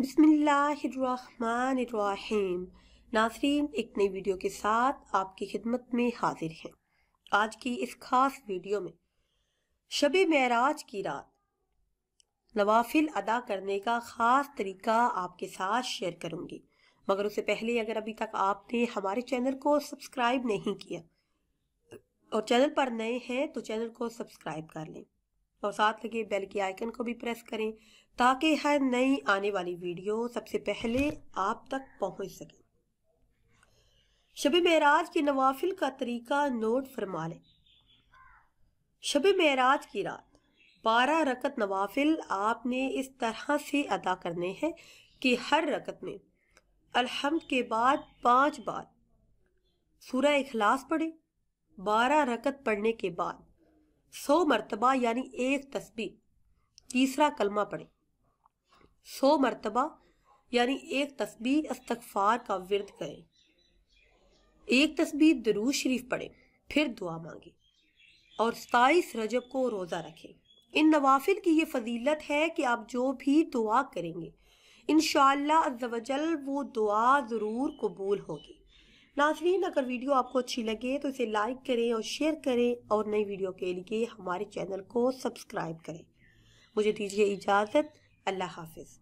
बसमीम नाजरीन एक नई वीडियो के साथ आपकी खिदमत में हाजिर हैं आज की इस खास वीडियो में शब महराज की रात नवाफिल अदा करने का ख़ास तरीका आपके साथ शेयर करूंगी मगर उससे पहले अगर अभी तक आपने हमारे चैनल को सब्सक्राइब नहीं किया और चैनल पर नए हैं तो चैनल को सब्सक्राइब कर लें और तो साथ लगे बेल के आइकन को भी प्रेस करें ताकि हर नई आने वाली वीडियो सबसे पहले आप तक पहुंच सके शब महराज के नवाफिल का तरीका नोट फरमा लें शब महराज की रात बारह रकत नवाफिल आपने इस तरह से अदा करने हैं कि हर रकत में अलहमद के बाद पांच बार सूर्य अखलास पढ़े बारह रकत पढ़ने के बाद सौ मरतबा यानी एक तस्बी तीसरा कलमा पढ़े सौ मरतबा यानी एक तस्बी अस्तफार का विरद करें एक तस्बी दरूज शरीफ पढ़े फिर दुआ मांगे और सताईस रजब को रोज़ा रखें इन नवाफिल की ये फजीलत है कि आप जो भी दुआ करेंगे इन शजल वो दुआ ज़रूर कबूल होगी नाजरीन अगर वीडियो आपको अच्छी लगे तो इसे लाइक करें और शेयर करें और नई वीडियो के लिए हमारे चैनल को सब्सक्राइब करें मुझे दीजिए इजाज़त अल्लाह हाफिज़